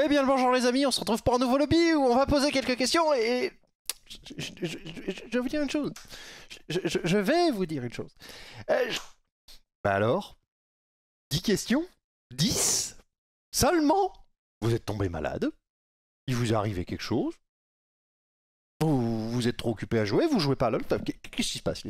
Eh bien le bonjour les amis, on se retrouve pour un nouveau lobby où on va poser quelques questions et... Je, vais vous dire une chose. Je, vais vous dire une chose. Euh, bah alors 10 questions 10 Seulement Vous êtes tombé malade Il vous est arrivé quelque chose vous, vous êtes trop occupé à jouer, vous jouez pas à LoL. Qu'est-ce qui se passe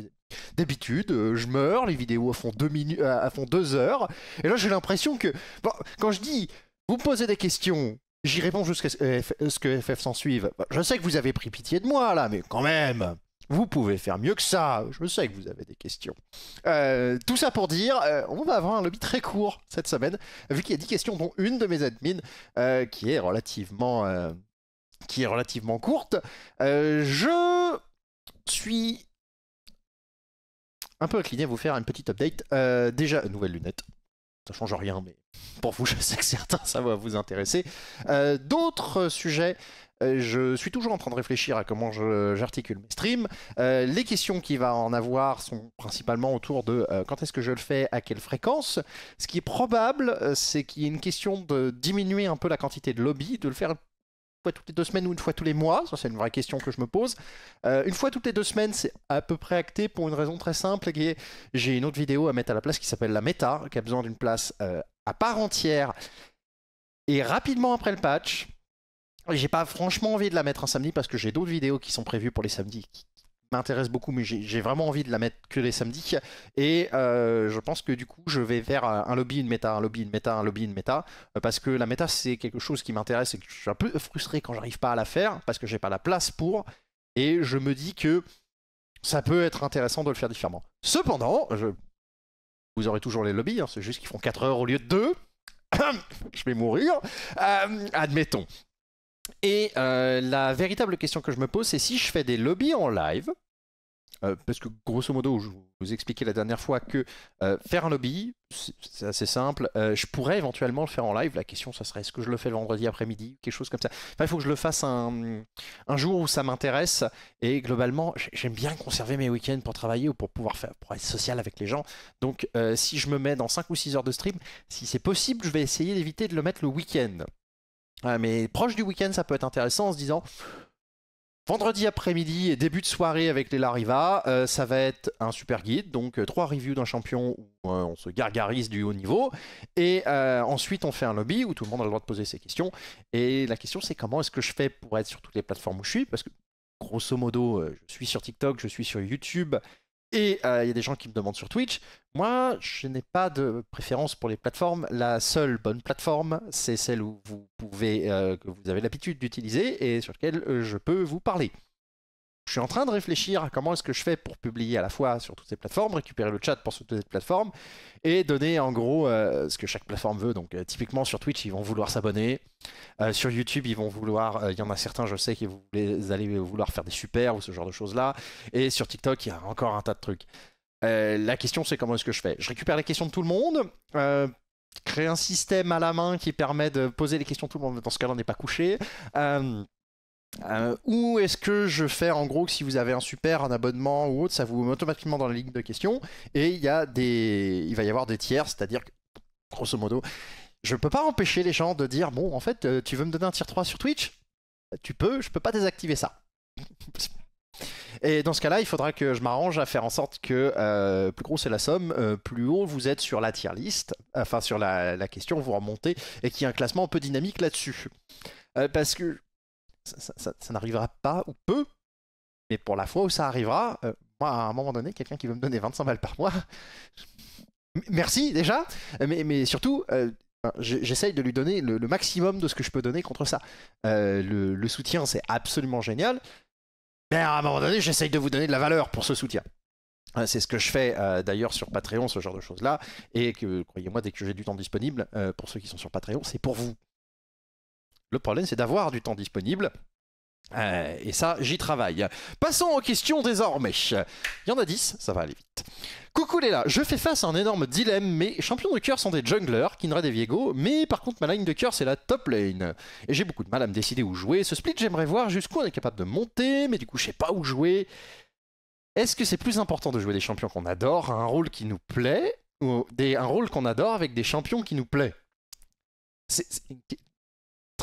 D'habitude, euh, je meurs, les vidéos font deux, à euh, font deux heures. Et là, j'ai l'impression que... Bon, quand je dis vous posez des questions, j'y réponds jusqu'à ce euh, euh, que FF s'en suive. Bah, je sais que vous avez pris pitié de moi là, mais quand même, vous pouvez faire mieux que ça. Je sais que vous avez des questions. Euh, tout ça pour dire, on va avoir un lobby très court cette semaine, vu qu'il y a 10 questions, dont une de mes admins, qui est relativement, qui est relativement courte. je suis un peu incliné à vous faire une petite update. déjà, nouvelle lunette ça change rien, mais pour vous, je sais que certains, ça va vous intéresser. Euh, d'autres sujets, euh, je suis toujours en train de réfléchir à comment j'articule mes streams. Euh, les questions qui va en avoir sont principalement autour de quand est-ce que je le fais, à quelle fréquence. Ce qui est probable, c'est qu'il y ait une question de diminuer un peu la quantité de lobby, de le faire fois toutes les deux semaines ou une fois tous les mois Ça, c'est une vraie question que je me pose. Euh, une fois toutes les deux semaines, c'est à peu près acté pour une raison très simple j'ai une autre vidéo à mettre à la place qui s'appelle la méta, qui a besoin d'une place euh, à part entière. Et rapidement après le patch, j'ai pas franchement envie de la mettre un samedi parce que j'ai d'autres vidéos qui sont prévues pour les samedis m'intéresse beaucoup, mais j'ai vraiment envie de la mettre que les samedis. Et euh, je pense que du coup, je vais faire un lobby, une méta, un lobby, une méta, un lobby, une méta, euh, parce que la méta, c'est quelque chose qui m'intéresse et que je suis un peu frustré quand j'arrive pas à la faire, parce que j'ai pas la place pour. Et je me dis que ça peut être intéressant de le faire différemment. Cependant, je... vous aurez toujours les lobbies, hein, c'est juste qu'ils font 4 heures au lieu de 2. je vais mourir. Euh, admettons. Et la véritable question que je me pose, c'est si je fais des lobbies en live, euh, parce que grosso modo, je vous expliquais la dernière fois que euh, faire un lobby, c'est assez simple. Euh, je pourrais éventuellement le faire en live. La question, ça serait est-ce que je le fais le vendredi après-midi, quelque chose comme ça. Enfin, il faut que je le fasse un, jour où ça m'intéresse. Et globalement, j'aime bien conserver mes week-ends pour travailler ou pour pouvoir faire, être social avec les gens. Donc, si je me mets dans 5 ou 6 heures de stream, si c'est possible, je vais essayer d'éviter de le mettre le week-end. mais proche du week-end, ça peut être intéressant en se disant Vendredi après-midi et début de soirée avec les Lariva, euh, ça va être un super guide, donc euh, trois reviews d'un champion où euh, on se gargarise du haut niveau, et ensuite on fait un lobby où tout le monde a le droit de poser ses questions, et la question c'est comment est-ce que je fais pour être sur toutes les plateformes où je suis, parce que grosso modo je suis sur TikTok, je suis sur YouTube, et il euh, y a des gens qui me demandent sur Twitch. Moi, je n'ai pas de préférence pour les plateformes. La seule bonne plateforme, c'est celle où vous pouvez, euh, que vous avez l'habitude d'utiliser et sur laquelle euh, je peux vous parler je suis en train de réfléchir à comment est-ce que je fais pour publier à la fois sur toutes ces plateformes, récupérer le chat pour toutes ces plateformes, et donner en gros euh, ce que chaque plateforme veut. Donc euh, typiquement sur Twitch, ils vont vouloir s'abonner. Euh, sur YouTube, ils vont vouloir, il y en a certains, je sais, qui vous allez vouloir faire des super ou ce genre de choses-là. Et sur TikTok, il y a encore un tas de trucs. la question, c'est comment est-ce que je fais Je récupère les questions de tout le monde crée un système à la main qui permet de poser les questions de tout le monde. Dans ce cas-là, on n'est pas couché. Euh, ou est-ce que je fais en gros que si vous avez un super, un abonnement ou autre, ça vous met automatiquement dans la ligne de questions et il, y a des... il va y avoir des tiers, c'est-à-dire grosso modo, je ne peux pas empêcher les gens de dire Bon, en fait, euh, tu veux me donner un tier 3 sur Twitch bah, Tu peux, je peux pas désactiver ça. Et dans ce cas-là, il faudra que je m'arrange à faire en sorte que euh, plus gros c'est la somme, euh, plus haut vous êtes sur la tier list, enfin sur la, question, vous remontez, et qu'il y ait un classement un peu dynamique là-dessus. parce que ça, n'arrivera pas ou peu, mais pour la fois où ça arrivera, euh, moi, à un moment donné, quelqu'un qui veut me donner 25 balles par mois, merci déjà, euh, mais, mais surtout, euh, j'essaye de lui donner le, maximum de ce que je peux donner contre ça. le, soutien, c'est absolument génial, mais à un moment donné, j'essaye de vous donner de la valeur pour ce soutien. Hein, c'est ce que je fais d'ailleurs sur Patreon, ce genre de choses-là. Et que, croyez-moi, dès que j'ai du temps disponible, pour ceux qui sont sur Patreon, c'est pour vous. Le problème, c'est d'avoir du temps disponible. Euh, et ça, j'y travaille. Passons aux questions désormais. Il y en a 10, ça va aller vite. Coucou les là, je fais face à un énorme dilemme. Mes champions de cœur sont des junglers, Kindred des Viego, mais par contre ma ligne de cœur c'est la top lane. Et j'ai beaucoup de mal à me décider où jouer. Ce split, j'aimerais voir jusqu'où on est capable de monter, mais du coup je sais pas où jouer. Est-ce que c'est plus important de jouer des champions qu'on adore, un rôle qui nous plaît, ou un rôle qu'on adore avec des champions qui nous plaît c'est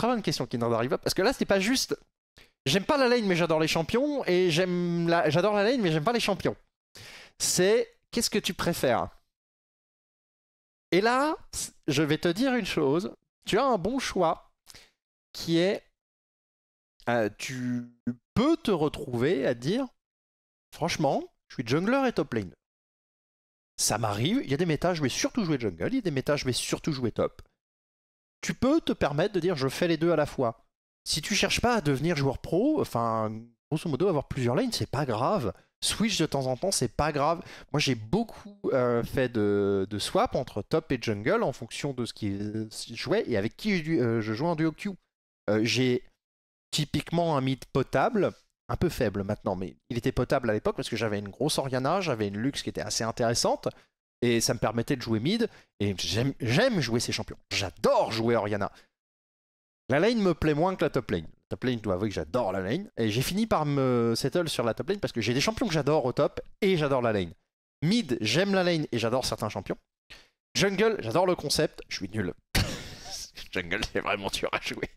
une question qui n'en arrive pas. Parce que là, c'est pas juste. J'aime pas la lane, mais j'adore les champions. Et j'aime la... j'adore la lane, mais j'aime pas les champions. C'est qu'est-ce que tu préfères Et là, je vais te dire une chose. Tu as un bon choix qui est. Euh, tu peux te retrouver à dire franchement, je suis jungler et top lane. Ça m'arrive, il y a des métas, je vais surtout jouer jungle, il y a des métas, je vais surtout jouer top tu peux te permettre de dire je fais les deux à la fois. Si tu cherches pas à devenir joueur pro, enfin, grosso modo, avoir plusieurs lanes, c'est pas grave. Switch de temps en temps, c'est pas grave. Moi, j'ai beaucoup euh, fait de, swap entre top et jungle en fonction de ce qui jouait et avec qui euh, je, jouais en duo queue. Euh, j'ai typiquement un mythe potable, un peu faible maintenant, mais il était potable à l'époque parce que j'avais une grosse Oriana, j'avais une luxe qui était assez intéressante, et ça me permettait de jouer mid. Et j'aime jouer ces champions. J'adore jouer Oriana. La lane me plaît moins que la top lane. La top lane, je dois avouer que j'adore la lane. Et j'ai fini par me settle sur la top lane parce que j'ai des champions que j'adore au top et j'adore la lane. Mid, j'aime la lane et j'adore certains champions. Jungle, j'adore le concept, je suis nul. Jungle, c'est vraiment dur à jouer.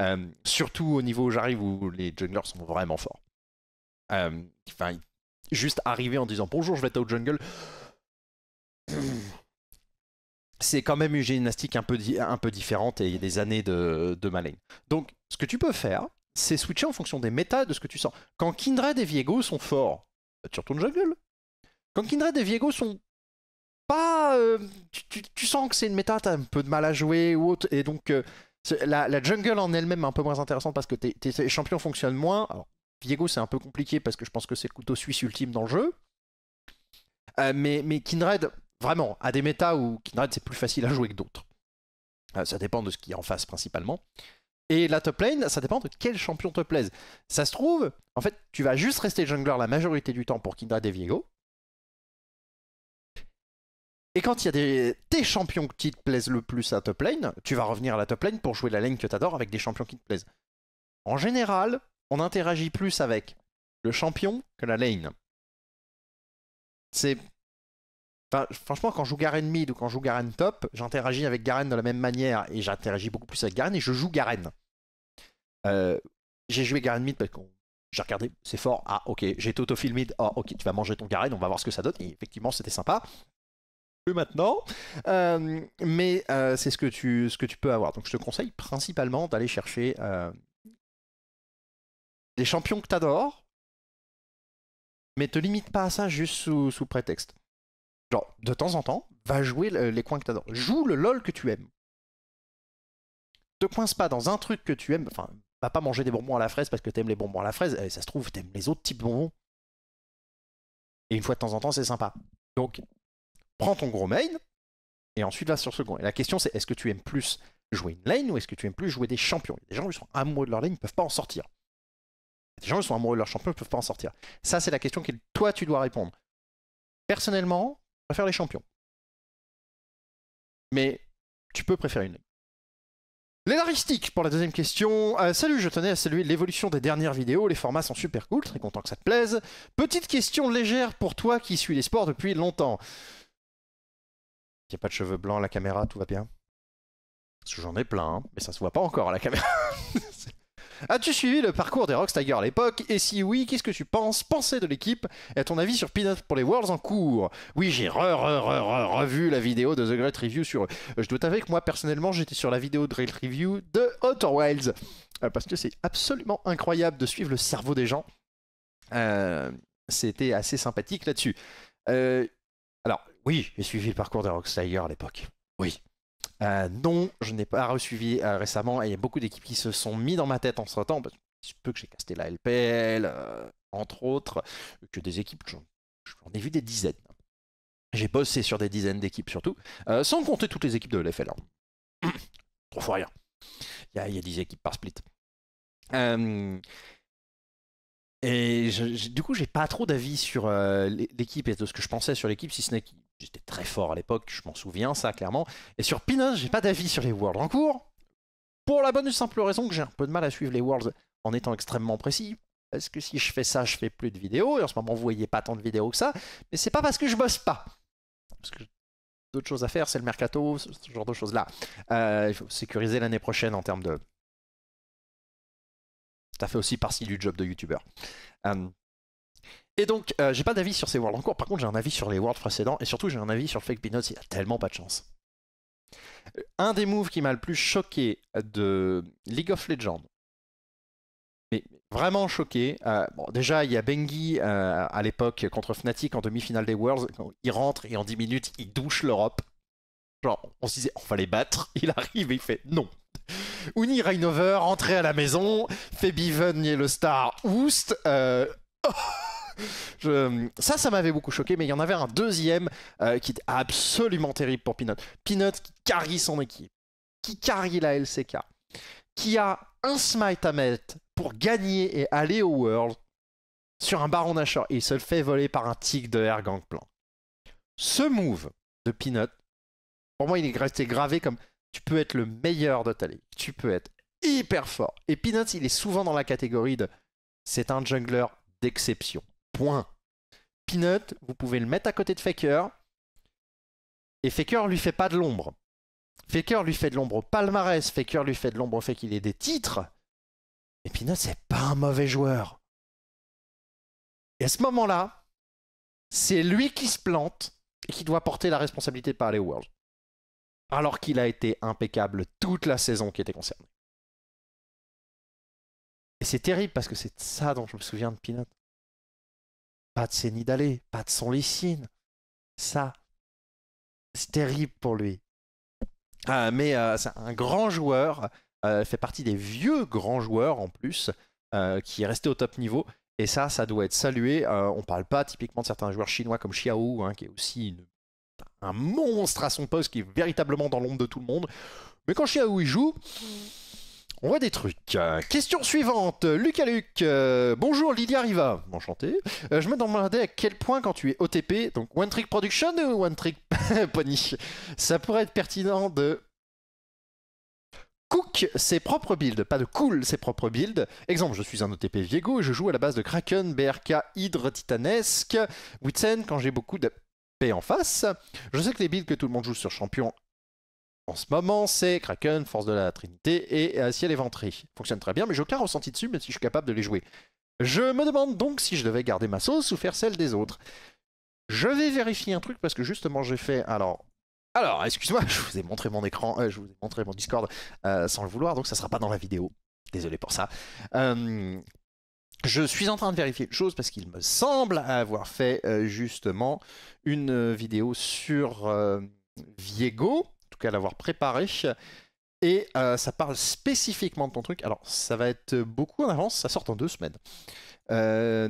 Euh, surtout au niveau où j'arrive où les junglers sont vraiment forts. Euh, enfin, juste arriver en disant bonjour, je vais être au jungle c'est quand même une gymnastique un peu, différente et il y a des années de, de Donc, ce que tu peux faire, c'est switcher en fonction des méta de ce que tu sens. Quand Kindred et Viego sont forts, bah, tu retournes jungle. Quand Kindred et Viego sont pas. Euh, tu, sens que c'est une méta, t'as un peu de mal à jouer ou autre, et donc. Euh, la, jungle en elle-même est un peu moins intéressante parce que tes, champions fonctionnent moins. Alors, Viego, c'est un peu compliqué parce que je pense que c'est le couteau suisse ultime dans le jeu. Euh, mais, mais Kindred, vraiment à des méta où Kindred c'est plus facile à jouer que d'autres. Euh, ça dépend de ce qui est en face principalement. Et la top lane, ça dépend de quel champion te plaise. Ça se trouve, en fait, tu vas juste rester jungler la majorité du temps pour Kindred et Viego. Et quand il y a des, tes champions qui te plaisent le plus à top lane, tu vas revenir à la top lane pour jouer la lane que t'adores avec des champions qui te plaisent. En général, on interagit plus avec le champion que la lane. C'est franchement, quand je joue Garen mid ou quand je joue Garen top, j'interagis avec Garen de la même manière et j'interagis beaucoup plus avec Garen et je joue Garen. Euh, j'ai joué Garen mid parce que j'ai regardé, c'est fort. Ah, ok, j'ai film mid. Ah, ok, tu vas manger ton Garen, on va voir ce que ça donne. Et effectivement, c'était sympa. Plus maintenant, euh, mais euh, c'est ce, que tu, ce que tu peux avoir. Donc, je te conseille principalement d'aller chercher des champions que t'adores, mais te limite pas à ça juste sous prétexte genre, de temps en temps, va jouer les coins que t'adores. Joue le LOL que tu aimes. Te coince pas dans un truc que tu aimes. Enfin, va pas manger des bonbons à la fraise parce que t'aimes les bonbons à la fraise. Et eh, ça se trouve, t'aimes les autres types de bonbons. Et une fois de temps en temps, c'est sympa. Donc, prends ton gros main et ensuite va sur ce Et la question, c'est est-ce que tu aimes plus jouer une lane ou est-ce que tu aimes plus jouer des champions Les gens qui sont amoureux de leur lane ne peuvent pas en sortir. Les gens qui sont amoureux de leur champion ne peuvent pas en sortir. Ça, c'est la question que toi, tu dois répondre. Personnellement, préfère les champions. Mais tu peux préférer une lénaristique pour la deuxième question. Euh, salut, je tenais à saluer l'évolution des dernières vidéos. Les formats sont super cool, très content que ça te plaise. Petite question légère pour toi qui suis les sports depuis longtemps. Il n'y a pas de cheveux blancs à la caméra, tout va bien J'en ai plein, hein, mais ça se voit pas encore à la caméra. As-tu suivi le parcours des Rockstagers à l'époque Et si oui, qu'est-ce que tu penses Pensée de l'équipe et à ton avis sur Peanuts pour les Worlds en cours Oui, j'ai revu la vidéo de The Great Review sur euh, Je dois t'avouer que moi, personnellement, j'étais sur la vidéo de Great Review de Outer Wilds. Euh, parce que c'est absolument incroyable de suivre le cerveau des gens. Euh, c'était assez sympathique là-dessus. alors, oui, j'ai suivi le parcours des Rockstagers à l'époque. Oui. Euh, non, je n'ai pas reçu euh, récemment et il y a beaucoup d'équipes qui se sont mis dans ma tête en ce temps. Parce que peux que j'ai casté la LPL, euh, entre autres, que des équipes, j'en ai vu des dizaines. J'ai bossé sur des dizaines d'équipes surtout, sans compter toutes les équipes de l'FL. Hein. Trop fois rien. Il y, a, 10 équipes par split. et du coup, j'ai pas trop d'avis sur l'équipe et de ce que je pensais sur l'équipe, si ce n'est qu'il J'étais très fort à l'époque, je m'en souviens, ça clairement. Et sur Pinos, j'ai pas d'avis sur les Worlds en cours, pour la bonne et simple raison que j'ai un peu de mal à suivre les Worlds en étant extrêmement précis. Parce que si je fais ça, je fais plus de vidéos, et en ce moment, vous voyez pas tant de vidéos que ça, mais c'est pas parce que je bosse pas. Parce que j'ai d'autres choses à faire, c'est le mercato, ce genre de choses-là. Euh, il faut sécuriser l'année prochaine en termes de. Ça fait aussi partie du job de youtubeur. Euh, et donc, euh, j'ai pas d'avis sur ces worlds en cours. Par contre, j'ai un avis sur les worlds précédents. Et surtout, j'ai un avis sur Fake Binot. Il a tellement pas de chance. Euh, un des moves qui m'a le plus choqué de League of Legends, mais vraiment choqué. Euh, bon, déjà, il y a Bengi à l'époque contre Fnatic en demi-finale des Worlds. Il rentre et en 10 minutes, il douche l'Europe. Genre, on se disait, on fallait battre. Il arrive et il fait non. Uni Reinover, rentré à la maison, fait Beaven le star, oust. Ça, ça m'avait beaucoup choqué, mais il y en avait un deuxième euh, qui était absolument terrible pour Peanut. Peanut qui carrie son équipe, qui carrie la LCK, qui a un smite à mettre pour gagner et aller au World sur un Baron Nashor. Il se le fait voler par un tic de Air Gangplank. Ce move de Peanut, pour moi, il est resté gravé comme tu peux être le meilleur de ta ligue, tu peux être hyper fort. Et Peanut il est souvent dans la catégorie de c'est un jungler d'exception. Point. Peanut, vous pouvez le mettre à côté de Faker. Et Faker lui fait pas de l'ombre. Faker lui fait de l'ombre au palmarès. Faker lui fait de l'ombre au fait qu'il ait des titres. Et Peanut, c'est pas un mauvais joueur. Et à ce moment-là, c'est lui qui se plante et qui doit porter la responsabilité par les Worlds. Alors qu'il a été impeccable toute la saison qui était concernée. Et c'est terrible parce que c'est ça dont je me souviens de Peanut pas de Sénidalé, pas de son Lessine. Ça, c'est terrible pour lui. Ah, mais euh, c'est un grand joueur, euh, fait partie des vieux grands joueurs en plus, euh, qui est resté au top niveau. Et ça, ça doit être salué. on ne parle pas typiquement de certains joueurs chinois comme Xiao, hein, qui est aussi un monstre à son poste, qui est véritablement dans l'ombre de tout le monde. Mais quand Xiao y joue, mm. On voit des trucs. Question suivante. Lucas Luc. Euh, bonjour Lydia Riva. Enchanté. Euh, je me demandais à quel point quand tu es OTP, donc One Trick Production ou One Trick Pony, ça pourrait être pertinent de cook ses propres builds, pas de cool ses propres builds. Exemple, je suis un OTP Viego et je joue à la base de Kraken, BRK, Hydre, Titanesque, Witsen quand j'ai beaucoup de P en face. Je sais que les builds que tout le monde joue sur Champion en ce moment, c'est Kraken, Force de la Trinité et euh, Ciel éventré. Fonctionne très bien, mais j'ai aucun ressenti dessus, même si je suis capable de les jouer. Je me demande donc si je devais garder ma sauce ou faire celle des autres. Je vais vérifier un truc parce que justement j'ai fait... Alors, alors excuse-moi, je vous ai montré mon écran, euh, je vous ai montré mon Discord euh, sans le vouloir, donc ça sera pas dans la vidéo. Désolé pour ça. Je suis en train de vérifier une chose parce qu'il me semble avoir fait justement une vidéo sur Viego à l'avoir préparé. Et euh, ça parle spécifiquement de ton truc. Alors, ça va être beaucoup en avance, ça sort en deux semaines. Euh,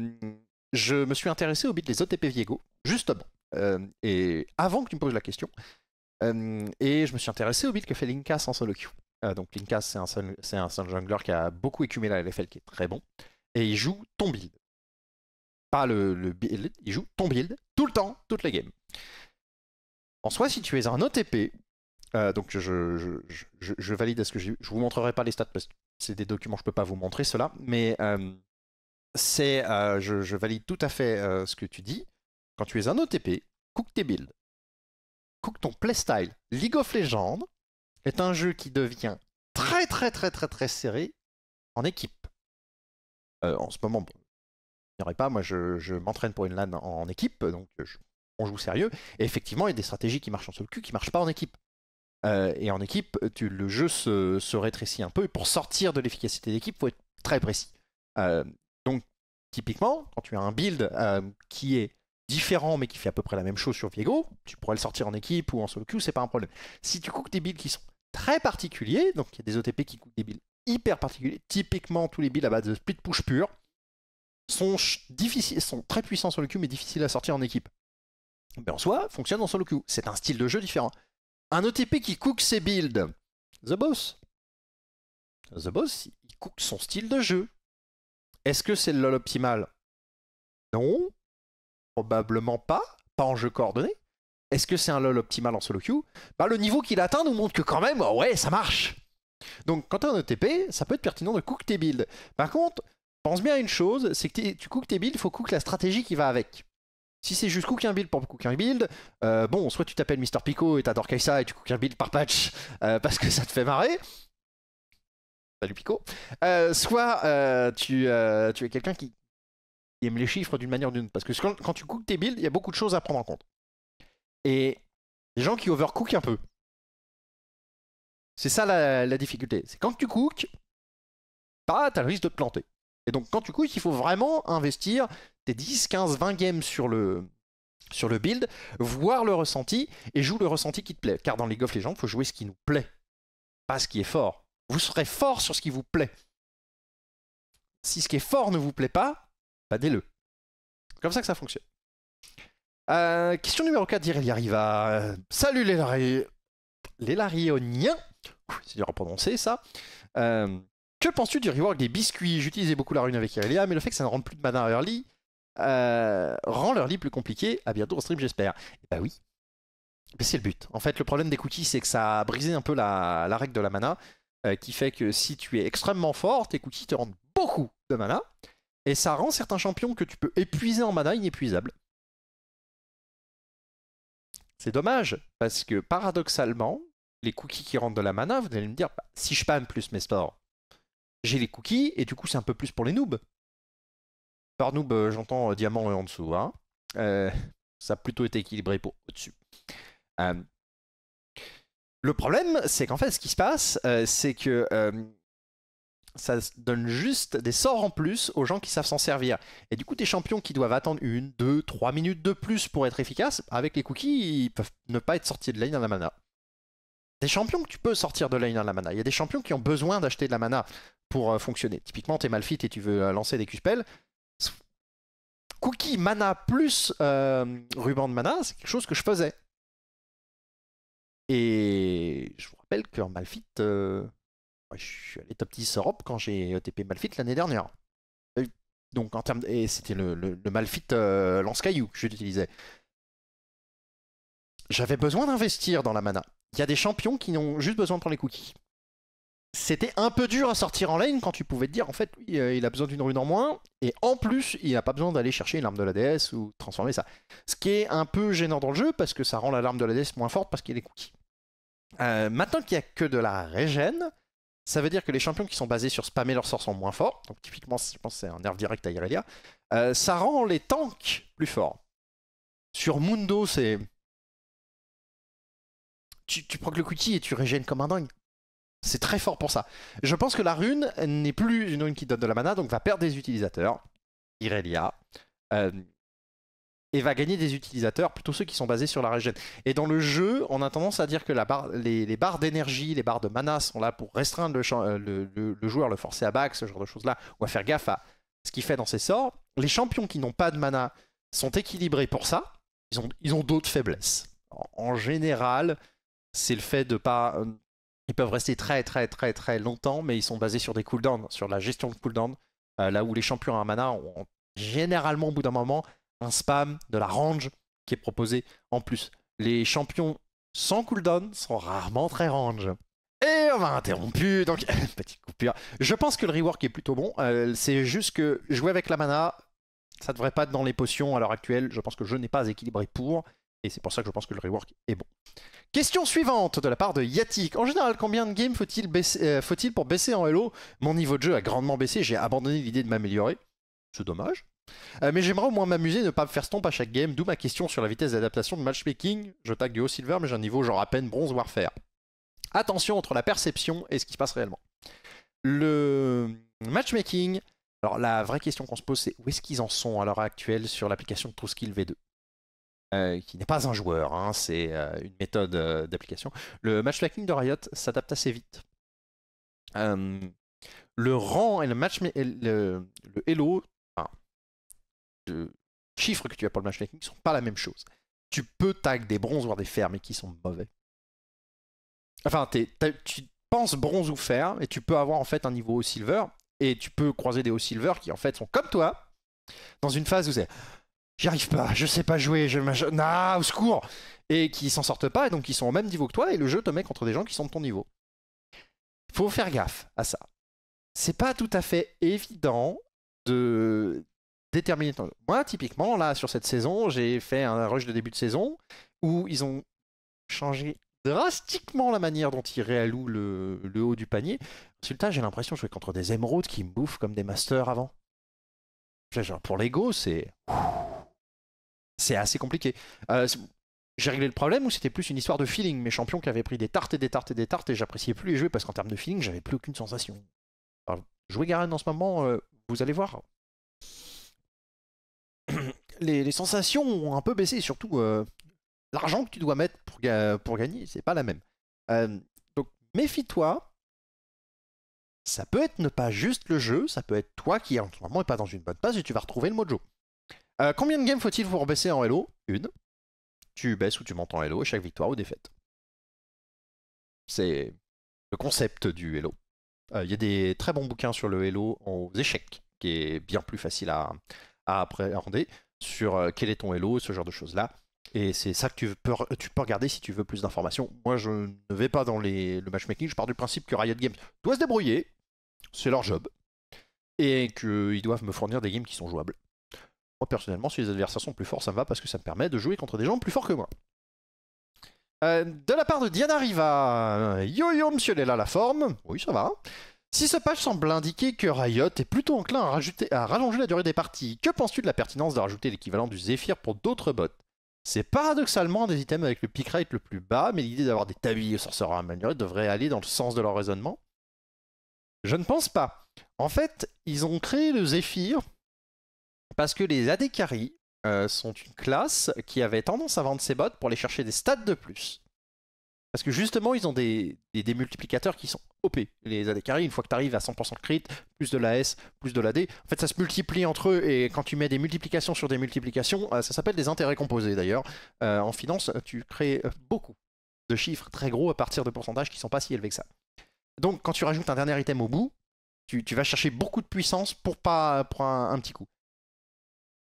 je me suis intéressé au beat des OTP Viego, justement. Euh, et avant que tu me poses la question, euh, et je me suis intéressé au beat que fait Linkas en solo queue. donc, Linkas, c'est un, seul, un jungler qui a beaucoup écumé la LFL, qui est très bon. Et il joue ton build. Pas le, build, il joue ton build tout le temps, toutes les games. En soi, si tu es un OTP, euh, donc je, valide à ce que je vous montrerai pas les stats parce que c'est des documents, je peux pas vous montrer cela, mais euh, c'est euh, je, valide tout à fait ce que tu dis. Quand tu es un OTP, cook tes builds, cook ton playstyle. League of Legends est un jeu qui devient très très très très très serré en équipe. en ce moment, il n'y aurait pas, moi je, m'entraîne pour une LAN en, équipe, donc on joue sérieux. Et effectivement, il y a des stratégies qui marchent en seul cul, qui marchent pas en équipe. Euh, et en équipe, euh, le jeu se, rétrécit un peu. Et pour sortir de l'efficacité d'équipe, il faut être très précis. Euh, donc, typiquement, quand tu as un build qui est différent mais qui fait à peu près la même chose sur Viego, tu pourrais le sortir en équipe ou en solo queue, c'est pas un problème. Si tu coupes des builds qui sont très particuliers, donc il y a des OTP qui coupent des builds hyper particuliers, typiquement tous les builds à base de split push pur sont, difficiles, sont très puissants en solo queue mais difficiles à sortir en équipe. Ben, en soi, fonctionne en solo queue. C'est un style de jeu différent. Un OTP qui cook ses builds. The Boss. The Boss, il cook son style de jeu. Est-ce que c'est le LOL optimal Non. Probablement pas. Pas en jeu coordonné. Est-ce que c'est un LOL optimal en solo queue bah, Le niveau qu'il atteint nous montre que quand même, ouais, ça marche. Donc quand tu un un OTP, ça peut être pertinent de cook tes builds. Par contre, pense bien à une chose, c'est que tu cook tes builds, il faut cook la stratégie qui va avec. Si c'est juste cook un build pour cook un build, euh, bon, soit tu t'appelles Mr. Pico et t'adores Kaisa et tu cook un build par patch euh, parce que ça te fait marrer. Salut Pico. Euh, soit tu, es quelqu'un qui aime les chiffres d'une manière ou d'une Parce que quand, tu cookes tes builds, il y a beaucoup de choses à prendre en compte. Et les gens qui overcook un peu. C'est ça la, difficulté. C'est quand tu cookes, bah, t'as le risque de te planter. Et donc quand tu cookes il faut vraiment investir 10, 15, 20 games sur le, sur le build, voir le ressenti et joue le ressenti qui te plaît. Car dans League of Legends, il faut jouer ce qui nous plaît, pas ce qui est fort. Vous serez fort sur ce qui vous plaît. Si ce qui est fort ne vous plaît pas, badez-le. C'est comme ça que ça fonctionne. Euh, question numéro 4 d'Irelia Riva. Euh, salut les, Lari... les Larioniens. C'est dur à prononcer ça. Euh, que penses-tu du rework des biscuits J'utilisais beaucoup la rune avec Irelia, mais le fait que ça ne rende plus de mana early, euh, rend leur lit plus compliqué. À bientôt au stream, j'espère. Et eh bah ben oui. C'est le but. En fait, le problème des cookies, c'est que ça a brisé un peu la, règle de la mana, euh, qui fait que si tu es extrêmement fort, tes cookies te rendent beaucoup de mana, et ça rend certains champions que tu peux épuiser en mana inépuisables. C'est dommage, parce que paradoxalement, les cookies qui rendent de la mana, vous allez me dire, bah, si je panne plus mes sports j'ai les cookies, et du coup c'est un peu plus pour les noobs. Par nous, euh, j'entends euh, diamant euh, en dessous. Hein. ça a plutôt été équilibré pour au-dessus. le problème, c'est qu'en fait, ce qui se passe, c'est que ça donne juste des sorts en plus aux gens qui savent s'en servir. Et du coup, des champions qui doivent attendre une, deux, trois minutes de plus pour être efficaces, avec les cookies, ils peuvent ne pas être sortis de lane à la mana. Des champions que tu peux sortir de lane à la mana. Il y a des champions qui ont besoin d'acheter de la mana pour fonctionner. Typiquement, t'es malfit et tu veux lancer des q cookie mana plus euh, ruban de mana, c'est quelque chose que je faisais. Et je vous rappelle que Malfit euh, je suis allé top 10 Europe quand j'ai e TP Malfit l'année dernière. Euh, donc en termes et c'était le, Malfit lance caillou que j'utilisais. J'avais besoin d'investir dans la mana. Il y a des champions qui n'ont juste besoin de prendre les cookies c'était un peu dur à sortir en lane quand tu pouvais te dire en fait euh, il a besoin d'une rune en moins et en plus il n'a pas besoin d'aller chercher une arme de la déesse ou transformer ça. Ce qui est un peu gênant dans le jeu parce que ça rend la l'arme de la déesse moins forte parce qu'il est cookie. Euh, maintenant qu'il n'y a que de la régène, ça veut dire que les champions qui sont basés sur spammer leurs sorts sont moins forts. Donc typiquement je pense c'est un nerf direct à Irelia. Euh, ça rend les tanks plus forts. Sur Mundo c'est... Tu, prends le cookie et tu régènes comme un dingue. C'est très fort pour ça. Je pense que la rune n'est plus une rune qui donne de la mana, donc va perdre des utilisateurs. Irelia. Euh, et va gagner des utilisateurs, plutôt ceux qui sont basés sur la régène. Et dans le jeu, on a tendance à dire que les, barres d'énergie, les barres de mana sont là pour restreindre euh, le, joueur, le forcer à back, ce genre de choses-là, ou à faire gaffe à ce qu'il fait dans ses sorts. Les champions qui n'ont pas de mana sont équilibrés pour ça. Ils ont, d'autres faiblesses. En, en général, c'est le fait de pas ils peuvent rester très très très très longtemps, mais ils sont basés sur des cooldowns, sur la gestion de cooldowns, euh, là où les champions à mana ont généralement au bout d'un moment un spam, de la range qui est proposé en plus. Les champions sans cooldown sont rarement très range. Et on m'a interrompu, donc petite coupure. Je pense que le rework est plutôt bon, euh, c'est juste que jouer avec la mana, ça devrait pas être dans les potions à l'heure actuelle, je pense que je n'ai pas équilibré pour. Et c'est pour ça que je pense que le rework est bon. Question suivante de la part de Yatik. En général, combien de games faut-il euh, pour baisser en Hello Mon niveau de jeu a grandement baissé, j'ai abandonné l'idée de m'améliorer. C'est dommage. Euh, mais j'aimerais au moins m'amuser, ne pas me faire stomp à chaque game, d'où ma question sur la vitesse d'adaptation de matchmaking. Je tag du haut silver, mais j'ai un niveau genre à peine bronze, warfare. Attention entre la perception et ce qui se passe réellement. Le matchmaking. Alors la vraie question qu'on se pose, c'est où est-ce qu'ils en sont à l'heure actuelle sur l'application de TrueSkill V2 euh, qui n'est pas un joueur, hein, c'est euh, une méthode euh, d'application. Le matchmaking de Riot s'adapte assez vite. le rang et le match, le, le, hello, enfin, le chiffre que tu as pour le matchmaking ne sont pas la même chose. Tu peux tag des bronzes voire des fers, mais qui sont mauvais. Enfin, tu penses bronze ou fer, et tu peux avoir en fait un niveau au silver, et tu peux croiser des hauts silver qui en fait sont comme toi, dans une phase où c'est j'y arrive pas, je sais pas jouer, je, je nah, au secours Et qui s'en sortent pas, et donc ils sont au même niveau que toi, et le jeu te met contre des gens qui sont de ton niveau. Faut faire gaffe à ça. C'est pas tout à fait évident de déterminer ton Moi, typiquement, là, sur cette saison, j'ai fait un rush de début de saison où ils ont changé drastiquement la manière dont ils réallouent le, haut du panier. Résultat, j'ai l'impression de jouer contre des émeraudes qui me bouffent comme des masters avant. Genre, pour l'ego, c'est c'est assez compliqué. Euh, j'ai réglé le problème ou c'était plus une histoire de feeling Mes champions qui avaient pris des tartes et des tartes et des tartes et j'appréciais plus les jeux parce qu'en termes de feeling, j'avais plus aucune sensation. Alors, jouer Garen en ce moment, euh, vous allez voir. Les, sensations ont un peu baissé, surtout euh, l'argent que tu dois mettre pour, pour gagner, c'est pas la même. donc méfie-toi. Ça peut être ne pas juste le jeu, ça peut être toi qui en ce moment n'est pas dans une bonne passe et tu vas retrouver le mojo. Euh, combien de games faut-il pour baisser en Hello Une. Tu baisses ou tu montes en Hello, chaque victoire ou défaite. C'est le concept du Hello. Il euh, y a des très bons bouquins sur le Hello aux échecs, qui est bien plus facile à, appréhender, sur euh, quel est ton Hello, ce genre de choses-là. Et c'est ça que tu peux, regarder si tu veux plus d'informations. Moi, je ne vais pas dans les, le matchmaking, je pars du principe que Riot Games doit se débrouiller, c'est leur job, et qu'ils doivent me fournir des games qui sont jouables. Moi, personnellement, si les adversaires sont plus forts, ça me va parce que ça me permet de jouer contre des gens plus forts que moi. Euh, de la part de Diana Riva, yo yo monsieur là, la forme, oui ça va. Si ce page semble indiquer que Riot est plutôt enclin à, rajouter, à rallonger la durée des parties, que penses-tu de la pertinence de rajouter l'équivalent du Zephyr pour d'autres bots C'est paradoxalement des items avec le pick rate le plus bas, mais l'idée d'avoir des tabliers à améliorés devrait aller dans le sens de leur raisonnement Je ne pense pas. En fait, ils ont créé le Zephyr parce que les Adekari euh, sont une classe qui avait tendance à vendre ses bots pour aller chercher des stats de plus. Parce que justement, ils ont des, multiplicateurs qui sont OP. Les Adekari, une fois que tu arrives à 100% de crit, plus de la S, plus de la D, en fait, ça se multiplie entre eux. Et quand tu mets des multiplications sur des multiplications, euh, ça s'appelle des intérêts composés d'ailleurs. Euh, en finance, tu crées beaucoup de chiffres très gros à partir de pourcentages qui sont pas si élevés que ça. Donc, quand tu rajoutes un dernier item au bout, tu, vas chercher beaucoup de puissance pour, pas, pour un petit coup.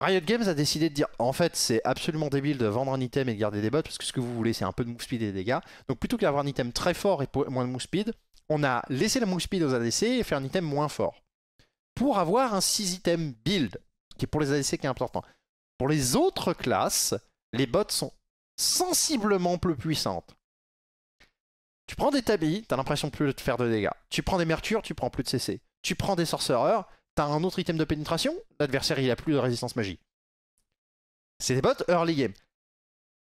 Riot Games a décidé de dire en fait c'est absolument débile de vendre un item et de garder des bots parce que ce que vous voulez c'est un peu de move speed et des dégâts. Donc plutôt qu'avoir un item très fort et moins de move speed, on a laissé la move speed aux ADC et fait un item moins fort. Pour avoir un 6 item build, qui est pour les ADC qui est important. Pour les autres classes, les bots sont sensiblement plus puissantes. Tu prends des tabis, t'as l'impression de plus de faire de dégâts. Tu prends des mertures, tu prends plus de CC. Tu prends des sorcereurs, t'as un autre item de pénétration, l'adversaire il a plus de résistance magie. C'est des bots early game.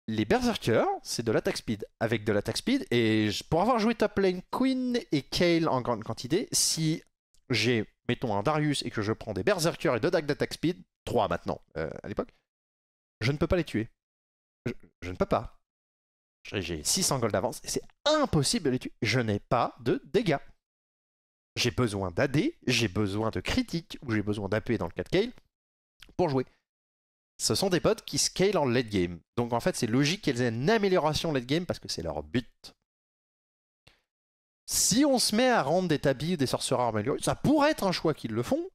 Les Berserkers, c'est de l'attaque speed. Avec de l'attaque speed, et pour avoir joué top lane Queen et Kale en grande quantité, si j'ai, mettons, un Darius et que je prends des Berserkers et deux dagues d'attaque speed, 3 maintenant, euh, à l'époque, je ne peux pas les tuer. Je, ne peux pas. J'ai 600 gold d'avance et c'est impossible de les tuer. Je n'ai pas de dégâts j'ai besoin d'AD, j'ai besoin de critique, ou j'ai besoin d'AP dans le cas de pour jouer. Ce sont des potes qui scale en late game. Donc en fait, c'est logique qu'elles aient une amélioration late game parce que c'est leur but. Si on se met à rendre des tabis ou des sorcereurs améliorés, ça pourrait être un choix qu'ils le font.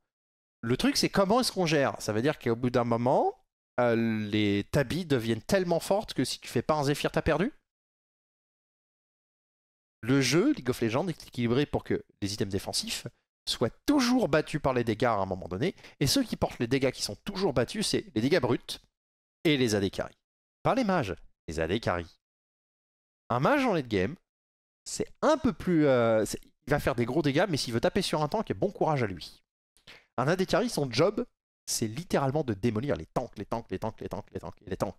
Le truc, c'est comment est-ce qu'on gère Ça veut dire qu'au bout d'un moment, euh, les tabis deviennent tellement fortes que si tu fais pas un tu t'as perdu le jeu League of Legends est équilibré pour que les items défensifs soient toujours battus par les dégâts à un moment donné, et ceux qui portent les dégâts qui sont toujours battus, c'est les dégâts bruts et les AD carry. Par les mages, les AD carry. Un mage en late game, c'est un peu plus... Euh, il va faire des gros dégâts, mais s'il veut taper sur un tank, bon courage à lui. Un AD carry, son job, c'est littéralement de démolir les tanks, les tanks, les tanks, les tanks, les tanks, les tanks.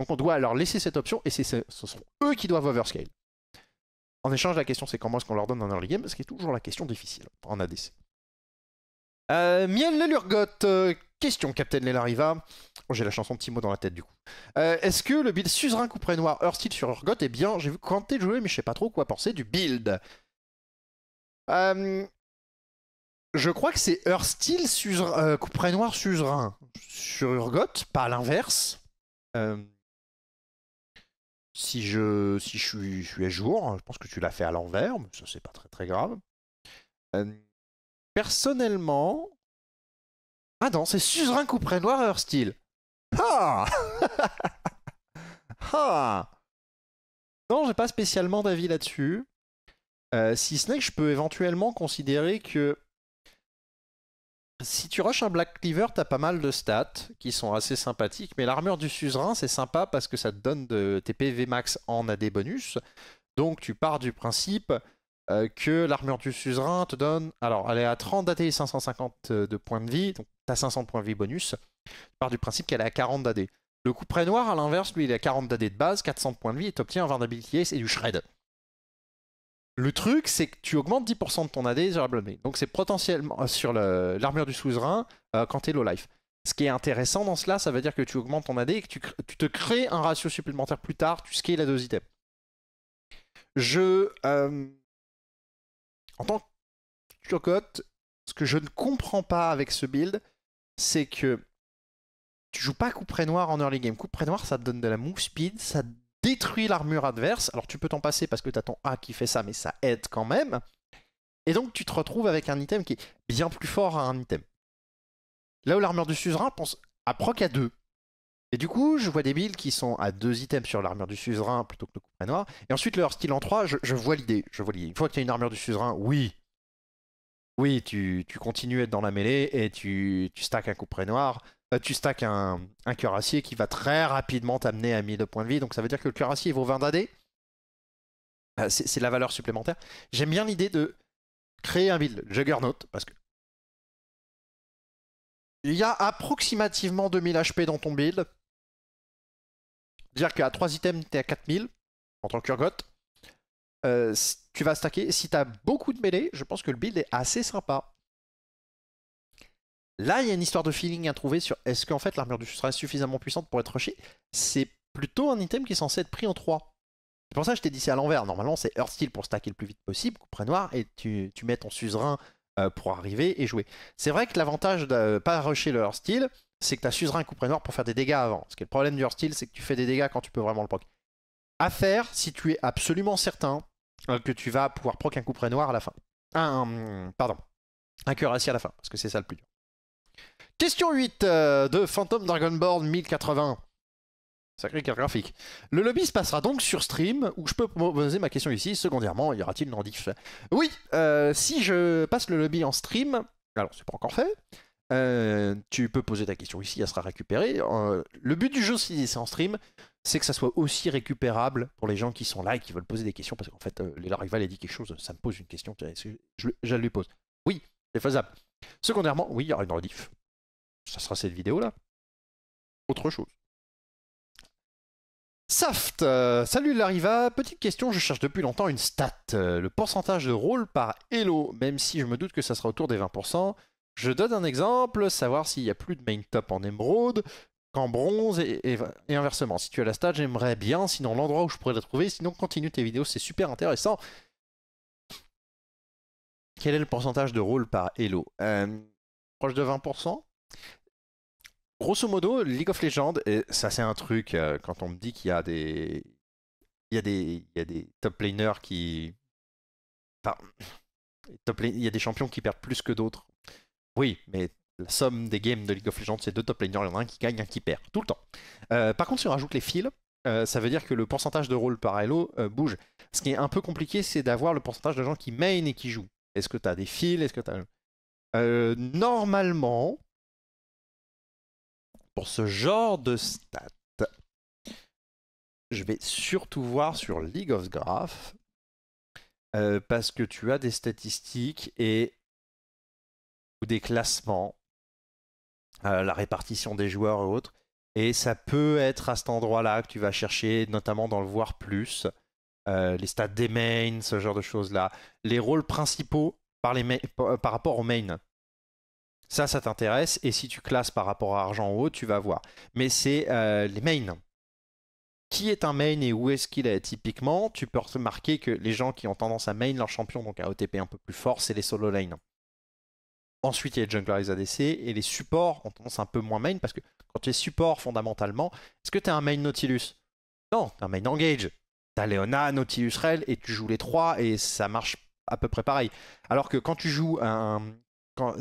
Donc on doit alors laisser cette option, et ce sont eux qui doivent overscale. En échange, la question c'est comment est-ce qu'on leur donne un early game, ce qui est toujours la question difficile en ADC. Euh, Miel Lelurgot, euh, question Captain Lelariva. Oh, j'ai la chanson de Timo dans la tête du coup. Euh, est-ce que le build Suzerain Couperet Noir Hearthstyle sur Urgot est bien J'ai vu Quentin jouer, mais je sais pas trop quoi penser du build. Euh, je crois que c'est Hearthstyle Suzerain, Couperet Noir Suzerain sur Urgot, pas l'inverse. Si je, si je suis, à jour, je pense que tu l'as fait à l'envers, mais ça c'est pas très très grave. Euh, personnellement, ah non, c'est Suzerain Couperet Noir Style. Ah Ah Non, j'ai pas spécialement d'avis là-dessus. Euh, si ce n'est que je peux éventuellement considérer que si tu rushes un Black Cleaver, t'as pas mal de stats qui sont assez sympathiques, mais l'armure du suzerain, c'est sympa parce que ça te donne de, tes PV max en AD bonus. Donc tu pars du principe euh, que l'armure du suzerain te donne. Alors, elle est à 30 d'AD et 550 de points de vie, donc t'as 500 points de vie bonus. Tu pars du principe qu'elle est à 40 d'AD. Le coup près noir, à l'inverse, lui, il est à 40 d'AD de base, 400 points de vie, et t'obtiens un 20 Ace et du Shred. Le truc, c'est que tu augmentes 10% de ton AD sur la Donc c'est potentiellement euh, sur l'armure du souverain euh, quand t'es low life. Ce qui est intéressant dans cela, ça veut dire que tu augmentes ton AD et que tu, te crées un ratio supplémentaire plus tard, tu scales la deux items. Je. Euh, en tant que turcote ce que je ne comprends pas avec ce build, c'est que tu joues pas coup près noir en early game. Coup près noir, ça te donne de la move speed, ça détruit l'armure adverse. Alors tu peux t'en passer parce que tu as ton A qui fait ça, mais ça aide quand même. Et donc tu te retrouves avec un item qui est bien plus fort à un item. Là où l'armure du suzerain pense à proc à 2. Et du coup, je vois des builds qui sont à deux items sur l'armure du suzerain plutôt que le couperet noir. Et ensuite, leur style en 3, je, vois l'idée. Je vois l'idée. Une fois que tu as une armure du suzerain, oui. Oui, tu, tu continues à être dans la mêlée et tu, tu stacks un près noir. Euh, tu stacks un, cuirassier qui va très rapidement t'amener à 1000 points de vie. Donc ça veut dire que le cuirassier il vaut 20 d'AD. Euh, c'est la valeur supplémentaire. J'aime bien l'idée de créer un build Juggernaut parce que il y a approximativement 2000 HP dans ton build. Dire qu'à 3 items, t'es à 4000 en tant que Urgot. Euh, tu vas stacker. Si t'as beaucoup de mêlée, je pense que le build est assez sympa. Là, il y a une histoire de feeling à trouver sur est-ce qu'en fait l'armure du est suffisamment puissante pour être rushée. C'est plutôt un item qui est censé être pris en 3. C'est pour ça que je t'ai dit c'est à l'envers. Normalement, c'est Earthsteel pour stacker le plus vite possible, coup près noir, et tu, mets ton suzerain euh, pour arriver et jouer. C'est vrai que l'avantage de pas rusher le Earthsteel, c'est que tu as suzerain coup près noir pour faire des dégâts avant. Parce que le problème du Earthsteel, c'est que tu fais des dégâts quand tu peux vraiment le proc. À faire si tu es absolument certain euh, que tu vas pouvoir proc un coup près noir à la fin. Un, pardon, un cuirassier à la fin, parce que c'est ça le plus dur. Question 8 euh, de Phantom Dragonborn 1080. Sacré carte graphique. Le lobby se passera donc sur stream, où je peux poser ma question ici. Secondairement, y aura-t-il un rediff Oui, euh, si je passe le lobby en stream, alors c'est pas encore fait, euh, tu peux poser ta question ici, elle sera récupérée. le but du jeu, si c'est en stream, c'est que ça soit aussi récupérable pour les gens qui sont là et qui veulent poser des questions, parce qu'en fait, les rival a dit quelque chose, ça me pose une question, je, lui pose. Oui, c'est faisable. Secondairement, oui, il y aura une rediff. Ça sera cette vidéo-là. Autre chose. Saft, euh, salut Lariva, petite question, je cherche depuis longtemps une stat. Euh, le pourcentage de rôle par Elo, même si je me doute que ça sera autour des 20%. Je donne un exemple, savoir s'il y a plus de main top en émeraude qu'en bronze et, inversement. Si tu as la stat, j'aimerais bien, sinon l'endroit où je pourrais la trouver, sinon continue tes vidéos, c'est super intéressant. Quel est le pourcentage de rôle par Elo euh, Proche de 20% Grosso modo, League of Legends, et ça c'est un truc, euh, quand on me dit qu'il y a des. Il y a des, des top laners qui. Enfin, il y a des champions qui perdent plus que d'autres. Oui, mais la somme des games de League of Legends, c'est deux top laners, il y en a un qui gagne, un qui perd, tout le temps. Euh, par contre, si on rajoute les fils, ça veut dire que le pourcentage de rôle par Elo bouge. Ce qui est un peu compliqué, c'est d'avoir le pourcentage de gens qui main et qui jouent. Est-ce que tu as des fils Est-ce que tu euh, normalement, pour ce genre de stats, je vais surtout voir sur League of Graph euh, parce que tu as des statistiques et ou des classements, euh, la répartition des joueurs et autres. Et ça peut être à cet endroit-là que tu vas chercher, notamment dans le voir plus. Euh, les stats des mains, ce genre de choses-là, les rôles principaux euh, par, rapport aux mains. Ça, ça t'intéresse, et si tu classes par rapport à argent haut, tu vas voir. Mais c'est euh, les mains. Qui est un main et où est-ce qu'il est Typiquement, tu peux remarquer que les gens qui ont tendance à main leur champion, donc à OTP un peu plus fort, c'est les solo lane. Ensuite, il y a les junglers les ADC, et les supports ont tendance un peu moins main, parce que quand tu es support fondamentalement, est-ce que tu es un main Nautilus Non, tu es un main engage. T'as Leona, Nautilus Rel, et tu joues les trois, et ça marche à peu près pareil. Alors que quand tu joues un.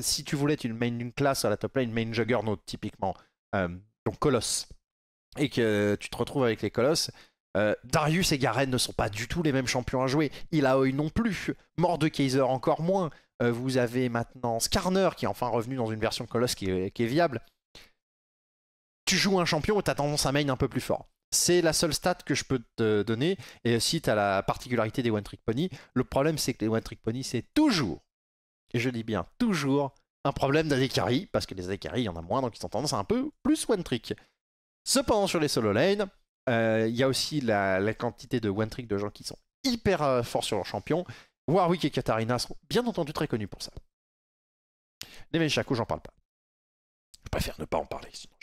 si tu voulais une main d'une classe à la top lane, main juggernaut typiquement, euh, donc colosse, et que tu te retrouves avec les colosses, euh, Darius et Garen ne sont pas du tout les mêmes champions à jouer. Ilaoi non plus. Mort encore moins. Euh, vous avez maintenant Skarner qui est enfin revenu dans une version Colosse qui est, qui est viable. Tu joues un champion et as tendance à main un peu plus fort. C'est la seule stat que je peux te donner. Et si tu as la particularité des One Trick Pony, le problème c'est que les One Trick Pony, c'est toujours, et je dis bien toujours, un problème d'Adekari, parce que les Adekari, il y en a moins, donc ils ont tendance à un peu plus One Trick. Cependant, sur les solo lane, euh, il y a aussi la, quantité de One Trick de gens qui sont hyper euh, forts sur leur champion Warwick et Katarina sont bien entendu très connus pour ça. Les chacun, j'en parle pas. Je préfère ne pas en parler, sinon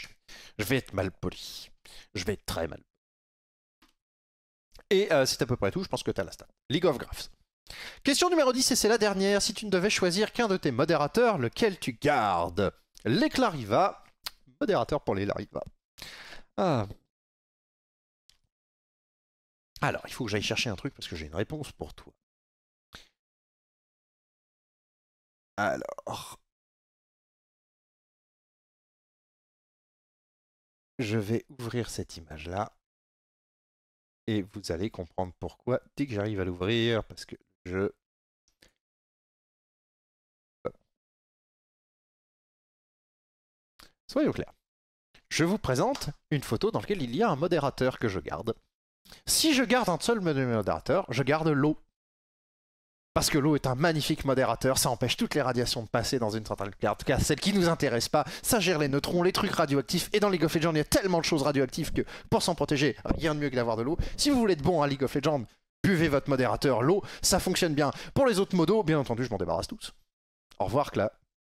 je vais être mal poli je vais être très mal. Et euh, c'est à peu près tout, je pense que tu as la stat. League of Graphs. Question numéro 10, et c'est la dernière. Si tu ne devais choisir qu'un de tes modérateurs, lequel tu gardes Les Clariva. Modérateur pour les Clariva. Ah. Alors, il faut que j'aille chercher un truc parce que j'ai une réponse pour toi. Alors. Je vais ouvrir cette image-là. Et vous allez comprendre pourquoi dès que j'arrive à l'ouvrir, parce que je... Soyons clairs. Je vous présente une photo dans laquelle il y a un modérateur que je garde. Si je garde un seul modérateur, je garde l'eau parce que l'eau est un magnifique modérateur, ça empêche toutes les radiations de passer dans une certaine carte. En tout cas, celle qui nous intéresse pas, ça gère les neutrons, les trucs radioactifs. Et dans League of Legends, il y a tellement de choses radioactives que pour s'en protéger, rien de mieux que d'avoir de l'eau. Si vous voulez être bon à League of Legends, buvez votre modérateur, l'eau, ça fonctionne bien. Pour les autres modos, bien entendu, je m'en débarrasse tous. Au revoir, là...